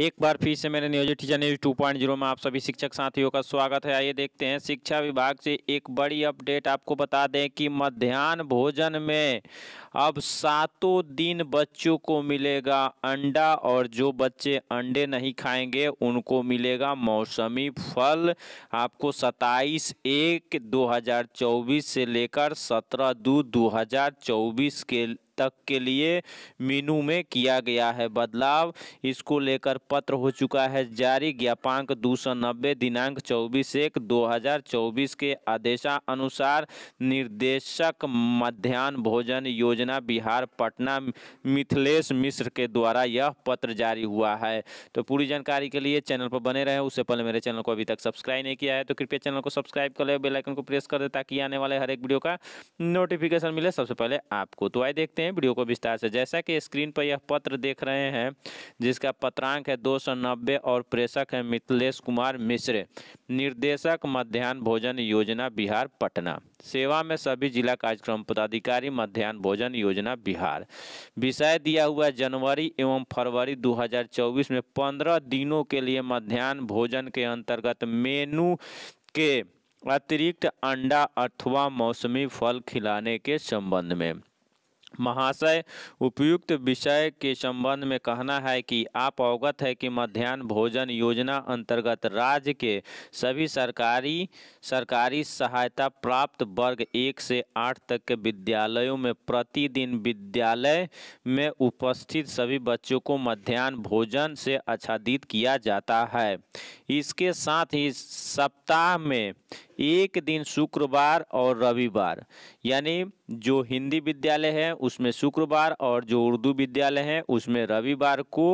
एक बार फिर से मेरे नियोजित teacher news two point zero में आप सभी शिक्षक साथियों का स्वागत है आइए देखते हैं शिक्षा विभाग से एक बड़ी अपडेट आपको बता दें कि मध्यान्ह भोजन में अब सातों दिन बच्चों को मिलेगा अंडा और जो बच्चे अंडे नहीं खाएंगे उनको मिलेगा मौसमी फल आपको सत्ताईस एक दो से लेकर सत्रह दो दो के तक के लिए मीनू में किया गया है बदलाव इसको लेकर पत्र हो चुका है जारी ज्ञापांक दो सौ नब्बे दिनांक चौबीस एक दो हजार चौबीस के आदेशानुसार निर्देशक मध्यान्ह भोजन योजना बिहार पटना मिथिलेश मिश्र के द्वारा यह पत्र जारी हुआ है तो पूरी जानकारी के लिए चैनल पर बने रहे उससे पहले मेरे चैनल को अभी तक सब्सक्राइब नहीं किया है तो कृपया चैनल को सब्सक्राइब कर ले बेलाइकन को प्रेस कर दे ताकि आने वाले हर एक वीडियो का नोटिफिकेशन मिले सबसे पहले आपको तो आए देखते देखते हैं वीडियो को विस्तार से जैसा कि स्क्रीन पर यह पत्र देख रहे हैं जिसका पत्रांक है दो और प्रेषक है मिथिलेश कुमार मिश्र निर्देशक मध्यान्ह भोजन योजना बिहार पटना सेवा में सभी जिला कार्यक्रम पदाधिकारी मध्यान्ह भोजन योजना बिहार विषय दिया हुआ जनवरी एवं फरवरी 2024 में 15 दिनों के लिए मध्यान्ह भोजन के अंतर्गत मेनू के अतिरिक्त अंडा अथवा मौसमी फल खिलाने के संबंध में महाशय उपयुक्त विषय के संबंध में कहना है कि आप अवगत है कि मध्यान्ह भोजन योजना अंतर्गत राज्य के सभी सरकारी सरकारी सहायता प्राप्त वर्ग एक से आठ तक के विद्यालयों में प्रतिदिन विद्यालय में उपस्थित सभी बच्चों को मध्यान्ह भोजन से आच्छादित किया जाता है इसके साथ ही सप्ताह में एक दिन शुक्रवार और रविवार यानी जो हिंदी विद्यालय है उसमें शुक्रवार और जो उर्दू विद्यालय है उसमें रविवार को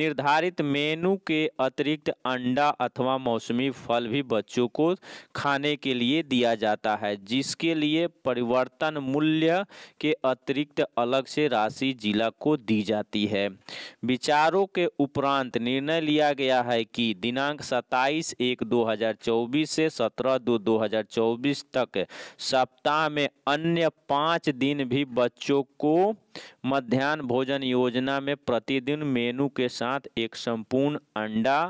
निर्धारित मेनू के अतिरिक्त अंडा अथवा मौसमी फल भी बच्चों को खाने के लिए दिया जाता है जिसके लिए परिवर्तन मूल्य के अतिरिक्त अलग से राशि जिला को दी जाती है विचारों के उपरांत निर्णय लिया गया है कि दिनांक सत्ताईस एक दो 2024 से 17 दो 2024 तक सप्ताह में अन्य पाँच दिन भी बच्चों को मध्यान्ह भोजन योजना में प्रतिदिन मेनू के साथ एक संपूर्ण अंडा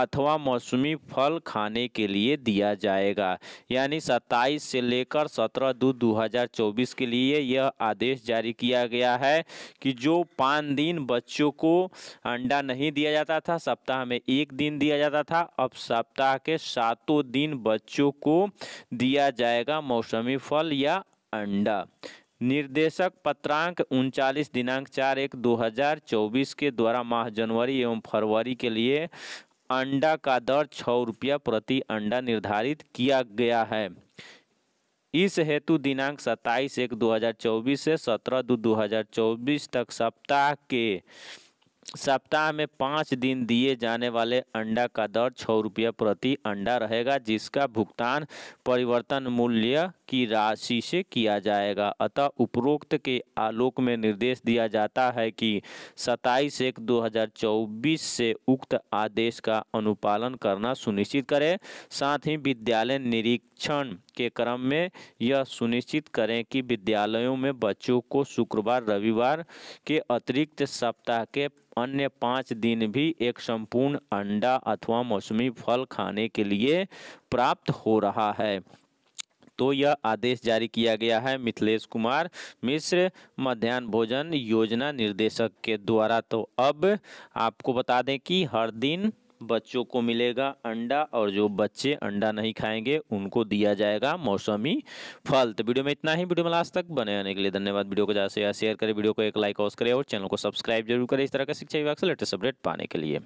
अथवा मौसमी फल खाने के लिए दिया जाएगा यानी 27 से लेकर 17 दो 2024 के लिए यह आदेश जारी किया गया है कि जो पाँच दिन बच्चों को अंडा नहीं दिया जाता था सप्ताह में एक दिन दिया जाता था अब सप्ताह के सातों दिन बच्चों को दिया जाएगा मौसमी फल या अंडा निर्देशक पत्रांक उनचालीस दिनांक चार एक दो हज़ार चौबीस के द्वारा माह जनवरी एवं फरवरी के लिए अंडा का दर छः रुपया प्रति अंडा निर्धारित किया गया है इस हेतु दिनांक 27 एक 2024 से 17 दो 2024 तक सप्ताह के सप्ताह में पाँच दिन दिए जाने वाले अंडा का दर छः रुपये प्रति अंडा रहेगा जिसका भुगतान परिवर्तन मूल्य की राशि से किया जाएगा अतः उपरोक्त के आलोक में निर्देश दिया जाता है कि सत्ताईस एक 2024 से उक्त आदेश का अनुपालन करना सुनिश्चित करें साथ ही विद्यालय निरीक्षण के क्रम में यह सुनिश्चित करें कि विद्यालयों में बच्चों को शुक्रवार रविवार के अतिरिक्त सप्ताह के अन्य पाँच दिन भी एक संपूर्ण अंडा अथवा मौसमी फल खाने के लिए प्राप्त हो रहा है तो यह आदेश जारी किया गया है मिथिलेश कुमार मिश्र मध्यान्ह भोजन योजना निर्देशक के द्वारा तो अब आपको बता दें कि हर दिन बच्चों को मिलेगा अंडा और जो बच्चे अंडा नहीं खाएंगे उनको दिया जाएगा मौसमी फल तो वीडियो में इतना ही वीडियो में लास्ट तक बने रहने के लिए धन्यवाद वीडियो को ज़्यादा से ज़्यादा शेयर करें वीडियो को एक लाइक ऑस करें और चैनल को सब्सक्राइब जरूर करें इस तरह का शिक्षा विभाग से लेटेस्ट अपडेट पाने के लिए